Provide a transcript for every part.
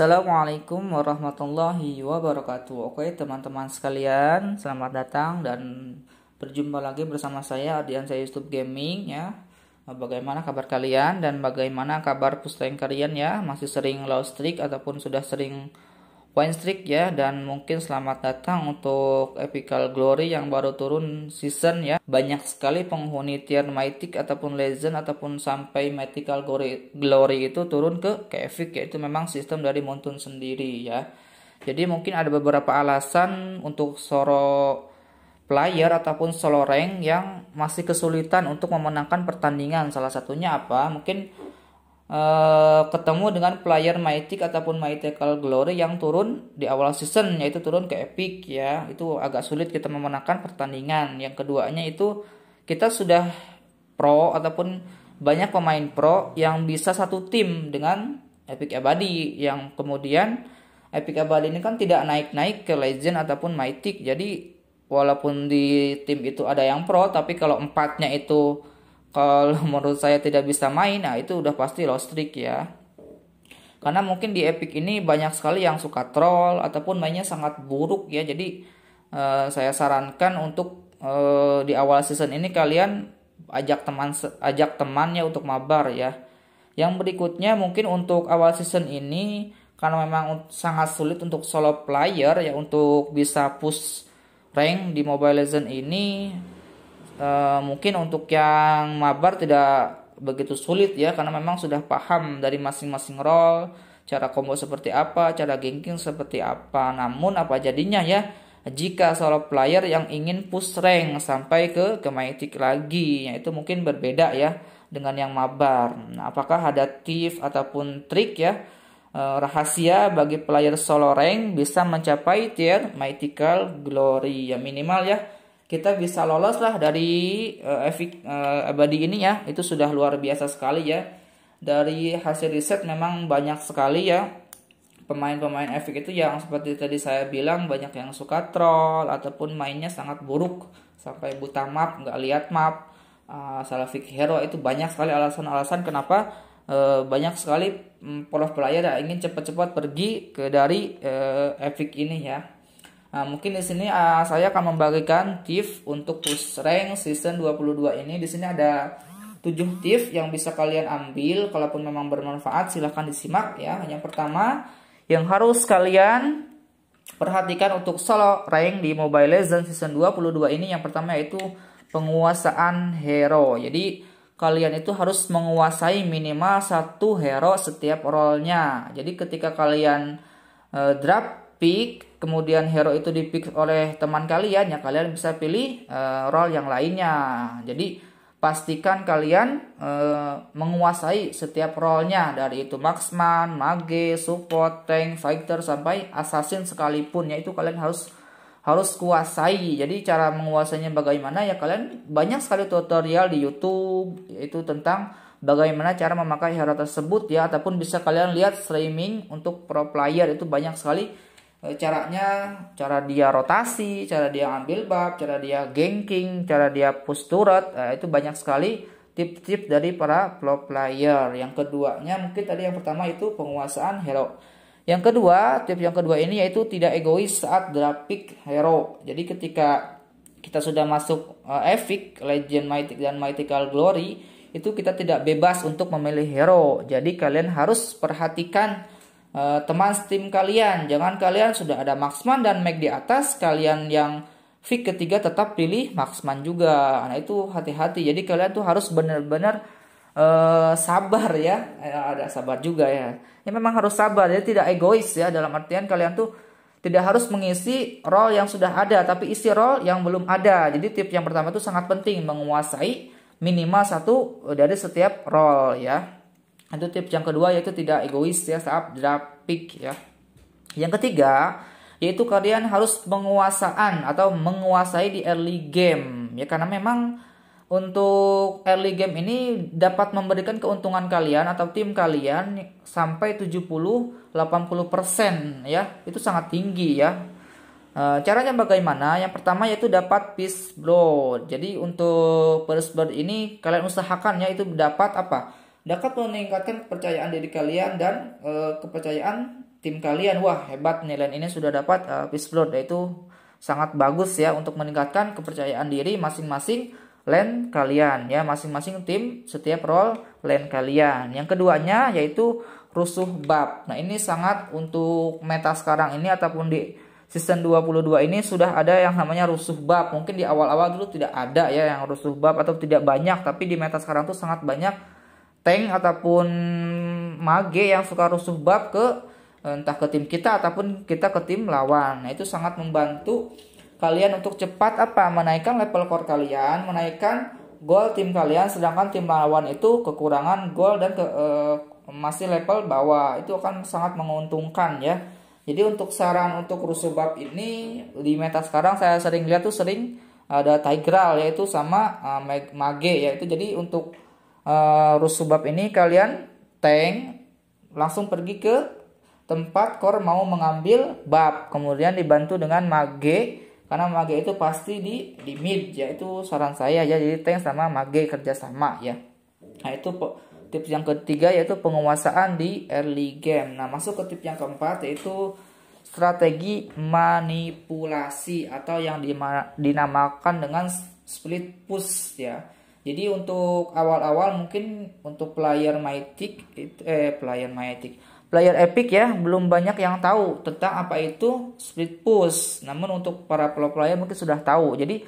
Assalamualaikum warahmatullahi wabarakatuh. Oke, teman-teman sekalian, selamat datang dan berjumpa lagi bersama saya Ardian saya YouTube Gaming ya. Bagaimana kabar kalian dan bagaimana kabar pusteng kalian ya? Masih sering low streak ataupun sudah sering Point streak ya dan mungkin selamat datang untuk Epical Glory yang baru turun season ya. Banyak sekali penghuni tier Mythic ataupun Legend ataupun sampai Mythical Glory, Glory itu turun ke ke ya yaitu memang sistem dari Montun sendiri ya. Jadi mungkin ada beberapa alasan untuk Soro player ataupun solo rank yang masih kesulitan untuk memenangkan pertandingan. Salah satunya apa? Mungkin Eh, ketemu dengan player Mythic ataupun Mythical Glory yang turun di awal season yaitu turun ke Epic ya itu agak sulit kita memenangkan pertandingan yang keduanya itu kita sudah pro ataupun banyak pemain pro yang bisa satu tim dengan Epic Abadi yang kemudian Epic Abadi ini kan tidak naik-naik ke Legend ataupun Mythic jadi walaupun di tim itu ada yang pro tapi kalau empatnya itu kalau menurut saya tidak bisa main nah itu udah pasti lost streak ya karena mungkin di epic ini banyak sekali yang suka troll ataupun mainnya sangat buruk ya jadi uh, saya sarankan untuk uh, di awal season ini kalian ajak teman ajak temannya untuk mabar ya yang berikutnya mungkin untuk awal season ini karena memang sangat sulit untuk solo player ya untuk bisa push rank di Mobile Legends ini e, mungkin untuk yang mabar tidak begitu sulit ya karena memang sudah paham dari masing-masing roll cara combo seperti apa, cara ganking seperti apa. Namun apa jadinya ya jika solo player yang ingin push rank sampai ke kemaitik lagi, yaitu mungkin berbeda ya dengan yang mabar. Nah, apakah ada tips ataupun trik ya eh, rahasia bagi player solo rank bisa mencapai tier mythical glory ya minimal ya kita bisa lolos lah dari uh, eh, efek uh, abadi ini ya itu sudah luar biasa sekali ya dari hasil riset memang banyak sekali ya pemain-pemain efek itu yang seperti tadi saya bilang banyak yang suka troll ataupun mainnya sangat buruk sampai buta map nggak lihat map uh, salah pick hero itu banyak sekali alasan-alasan kenapa uh, banyak sekali um, mm, pola player yang ingin cepat-cepat pergi ke dari uh, efek ini ya Nah, mungkin di sini uh, saya akan membagikan gift untuk push rank season 22 ini. Di sini ada 7 tips yang bisa kalian ambil kalaupun memang bermanfaat silahkan disimak ya yang pertama yang harus kalian perhatikan untuk solo rank di Mobile Legends season 22 ini yang pertama yaitu penguasaan hero jadi kalian itu harus menguasai minimal satu hero setiap rollnya jadi ketika kalian uh, eh, drop pick kemudian hero itu dipick oleh teman kalian ya kalian bisa pilih uh, role yang lainnya jadi pastikan kalian uh, menguasai setiap role-nya dari itu marksman, mage, support, tank, fighter sampai assassin sekalipun ya itu kalian harus harus kuasai. Jadi cara menguasainya bagaimana ya kalian banyak sekali tutorial di YouTube itu tentang bagaimana cara memakai hero tersebut ya ataupun bisa kalian lihat streaming untuk pro player itu banyak sekali E, caranya cara dia rotasi cara dia ambil bab cara dia ganking cara dia push turret eh, itu banyak sekali tip-tip dari para pro player yang keduanya mungkin tadi yang pertama itu penguasaan hero yang kedua tip yang kedua ini yaitu tidak egois saat draft hero jadi ketika kita sudah masuk uh, epic legend mythic dan mythical glory itu kita tidak bebas untuk memilih hero jadi kalian harus perhatikan Eh, teman steam kalian. Jangan kalian sudah ada Maxman dan Mac di atas, kalian yang fix ketiga tetap pilih Maxman juga. Nah itu hati-hati. Jadi kalian tuh harus benar-benar uh, sabar ya. Eh, ada sabar juga ya. Ini ya, memang harus sabar. Jadi tidak egois ya. Dalam artian kalian tuh tidak harus mengisi role yang sudah ada, tapi isi role yang belum ada. Jadi tip yang pertama itu sangat penting menguasai minimal satu dari setiap role ya itu tips yang kedua yaitu tidak egois ya saat grafik ya yang ketiga yaitu kalian harus penguasaan atau menguasai di early game ya karena memang untuk early game ini dapat memberikan keuntungan kalian atau tim kalian sampai 70 80% ya. Itu sangat tinggi ya. E, caranya bagaimana? Yang pertama yaitu dapat peace blood. Jadi untuk peace blood ini kalian usahakan ya itu dapat apa? dapat meningkatkan kepercayaan diri kalian dan e, kepercayaan tim kalian. Wah, hebat nilai ini sudah dapat eh, e, Pisblot yaitu nah, sangat bagus ya untuk meningkatkan kepercayaan diri masing-masing lane kalian ya masing-masing tim setiap role lane kalian. Yang keduanya yaitu rusuh bab. Nah, ini sangat untuk meta sekarang ini ataupun di season 22 ini sudah ada yang namanya rusuh bab. Mungkin di awal-awal dulu tidak ada ya yang rusuh bab atau tidak banyak, tapi di meta sekarang tuh sangat banyak tank ataupun mage yang suka rusuh bab ke entah ke tim kita ataupun kita ke tim lawan. Nah, itu sangat membantu kalian untuk cepat apa menaikkan level core kalian, menaikkan gol tim kalian sedangkan tim lawan itu kekurangan gol dan ke, uh, masih level bawah. Itu akan sangat menguntungkan ya. Jadi untuk saran untuk rusuh bab ini di meta sekarang saya sering lihat tuh sering ada Tigral yaitu sama uh, Mage yaitu jadi untuk Eh, rusubab ini kalian tank langsung pergi ke tempat kor mau mengambil bab kemudian dibantu dengan mage karena mage itu pasti di di mid yaitu saran saya ya jadi tank sama mage kerjasama ya nah itu tips yang ketiga yaitu penguasaan di early game nah masuk ke tips yang keempat yaitu strategi manipulasi atau yang dinamakan dengan split push ya jadi untuk awal-awal mungkin untuk player Mythic eh player Mythic, player Epic ya belum banyak yang tahu tentang apa itu split push. Namun untuk para pro player mungkin sudah tahu. Jadi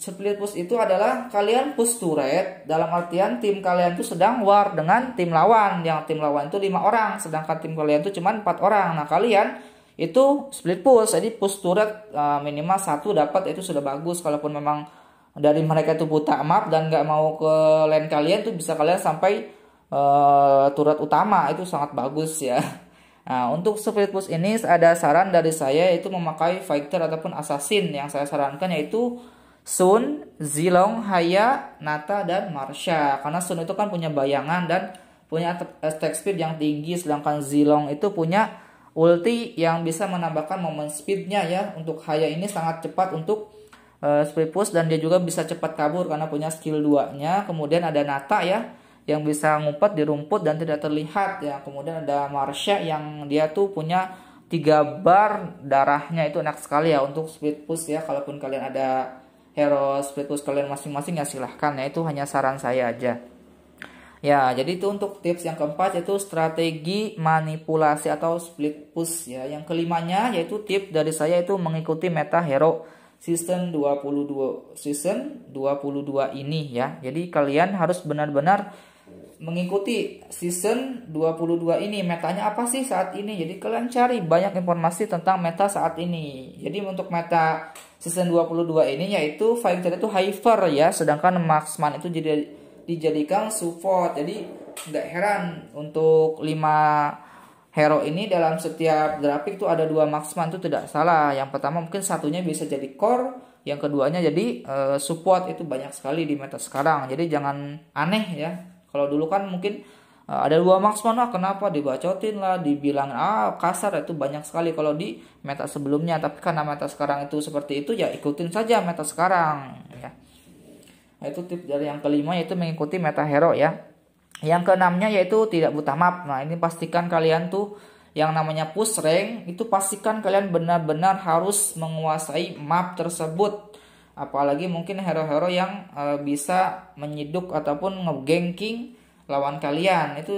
split push itu adalah kalian push turret dalam artian tim kalian itu sedang war dengan tim lawan. Yang tim lawan itu lima orang, sedangkan tim kalian itu cuma empat orang. Nah, kalian itu split push. Jadi push turret eh, minimal satu dapat itu sudah bagus kalaupun memang dari mereka itu buta map dan nggak mau ke lain kalian tuh bisa kalian sampai uh, eh, turret utama itu sangat bagus ya Nah, untuk Spirit push ini ada saran dari saya yaitu memakai fighter ataupun assassin yang saya sarankan yaitu Sun, Zilong, Haya, Nata, dan Marsha. Karena Sun itu kan punya bayangan dan punya attack speed yang tinggi sedangkan Zilong itu punya ulti yang bisa menambahkan momen speednya ya. Untuk Haya ini sangat cepat untuk uh, push dan dia juga bisa cepat kabur karena punya skill 2-nya. Kemudian ada Nata ya yang bisa ngumpet di rumput dan tidak terlihat ya. Kemudian ada Marsha yang dia tuh punya tiga bar darahnya itu enak sekali ya untuk speed push ya. Kalaupun kalian ada hero speed push kalian masing-masing ya silahkan ya itu hanya saran saya aja. Ya, jadi itu untuk tips yang keempat yaitu strategi manipulasi atau split push ya. Yang kelimanya yaitu tips dari saya itu mengikuti meta hero season 22 season 22 ini ya. Jadi kalian harus benar-benar mengikuti season 22 ini metanya apa sih saat ini jadi kalian cari banyak informasi tentang meta saat ini jadi untuk meta season 22 ini yaitu fighter itu hyper ya sedangkan marksman itu jadi dijadikan support jadi tidak heran untuk 5 hero ini dalam setiap grafik tuh ada dua maksimal itu tidak salah. Yang pertama mungkin satunya bisa jadi core, yang keduanya jadi uh, support itu banyak sekali di meta sekarang. Jadi jangan aneh ya. Kalau dulu kan mungkin uh, ada dua maksimal lah kenapa dibacotin lah, dibilang ah kasar itu banyak sekali kalau di meta sebelumnya. Tapi karena meta sekarang itu seperti itu ya ikutin saja meta sekarang ya. Nah, itu tip dari yang kelima yaitu mengikuti meta hero ya yang keenamnya yaitu tidak buta map nah ini pastikan kalian tuh yang namanya push rank itu pastikan kalian benar-benar harus menguasai map tersebut apalagi mungkin hero-hero yang e, bisa menyiduk ataupun ngeganking lawan kalian itu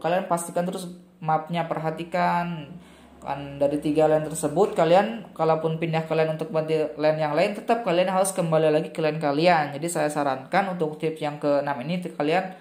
kalian pastikan terus mapnya perhatikan kan dari tiga lane tersebut kalian kalaupun pindah kalian untuk bantu lane yang lain tetap kalian harus kembali lagi ke lane kalian jadi saya sarankan untuk tips yang keenam ini kalian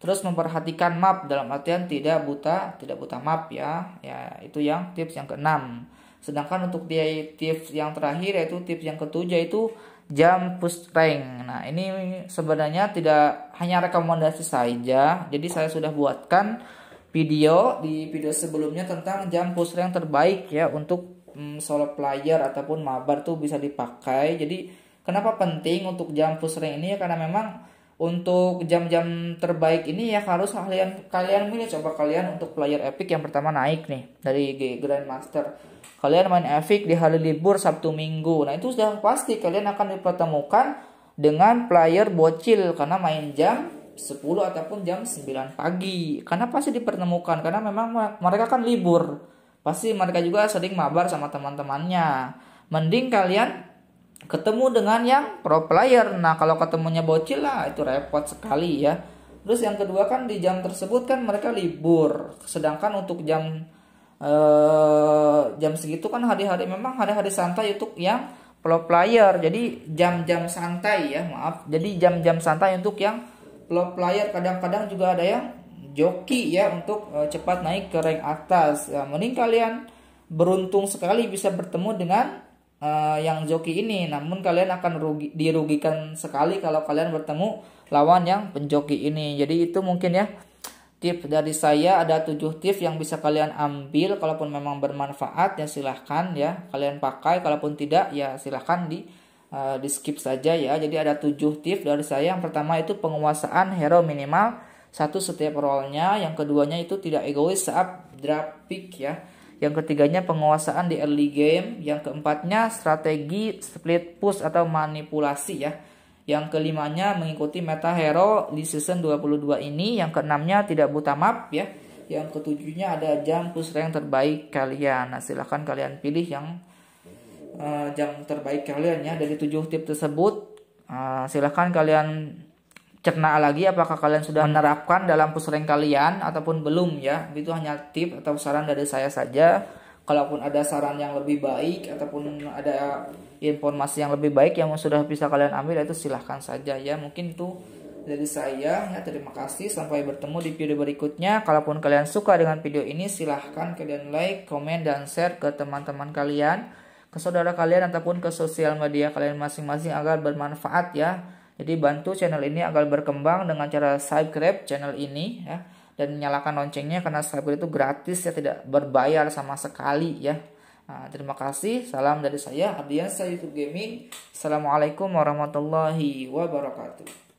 terus memperhatikan map dalam artian tidak buta tidak buta map ya ya itu yang tips yang keenam sedangkan untuk dia tips yang terakhir yaitu tips yang ketujuh itu jam push rank nah ini sebenarnya tidak hanya rekomendasi saja jadi saya sudah buatkan video di video sebelumnya tentang jam push rank terbaik ya untuk mm, solo player ataupun mabar tuh bisa dipakai jadi kenapa penting untuk jam push rank ini ya karena memang untuk jam-jam terbaik ini ya harus kalian kalian milih coba kalian untuk player epic yang pertama naik nih dari Grandmaster kalian main epic di hari libur Sabtu Minggu nah itu sudah pasti kalian akan dipertemukan dengan player bocil karena main jam 10 ataupun jam 9 pagi karena pasti dipertemukan karena memang mereka kan libur pasti mereka juga sering mabar sama teman-temannya mending kalian ketemu dengan yang pro player. Nah, kalau ketemunya bocil lah itu repot sekali ya. Terus yang kedua kan di jam tersebut kan mereka libur. Sedangkan untuk jam eh, jam segitu kan hari-hari memang hari-hari santai untuk yang pro player. Jadi jam-jam santai ya, maaf. Jadi jam-jam santai untuk yang pro player kadang-kadang juga ada yang joki ya untuk eh, cepat naik ke rank atas. Ya, mending kalian beruntung sekali bisa bertemu dengan uh, yang joki ini namun kalian akan rugi, dirugikan sekali kalau kalian bertemu lawan yang penjoki ini jadi itu mungkin ya tips dari saya ada tujuh tips yang bisa kalian ambil kalaupun memang bermanfaat ya silahkan ya kalian pakai kalaupun tidak ya silahkan di uh, di skip saja ya jadi ada 7 tips dari saya yang pertama itu penguasaan hero minimal satu setiap rollnya yang keduanya itu tidak egois saat draft pick ya yang ketiganya penguasaan di early game, yang keempatnya strategi split push atau manipulasi ya. Yang kelimanya mengikuti meta hero di season 22 ini, yang keenamnya tidak buta map ya. Yang ketujuhnya ada jam push rank terbaik kalian. Nah, silahkan kalian pilih yang uh, jam terbaik kalian ya dari tujuh tip tersebut. Uh, silahkan kalian cerna lagi apakah kalian sudah menerapkan dalam pusreng kalian ataupun belum ya itu hanya tip atau saran dari saya saja kalaupun ada saran yang lebih baik ataupun ada informasi yang lebih baik yang sudah bisa kalian ambil itu silahkan saja ya mungkin itu dari saya ya terima kasih sampai bertemu di video berikutnya kalaupun kalian suka dengan video ini silahkan kalian like komen dan share ke teman-teman kalian ke saudara kalian ataupun ke sosial media kalian masing-masing agar bermanfaat ya jadi bantu channel ini agar berkembang dengan cara subscribe channel ini ya dan nyalakan loncengnya karena subscribe itu gratis ya tidak berbayar sama sekali ya. Nah, terima kasih. Salam dari saya Ardiansa YouTube Gaming. Assalamualaikum warahmatullahi wabarakatuh.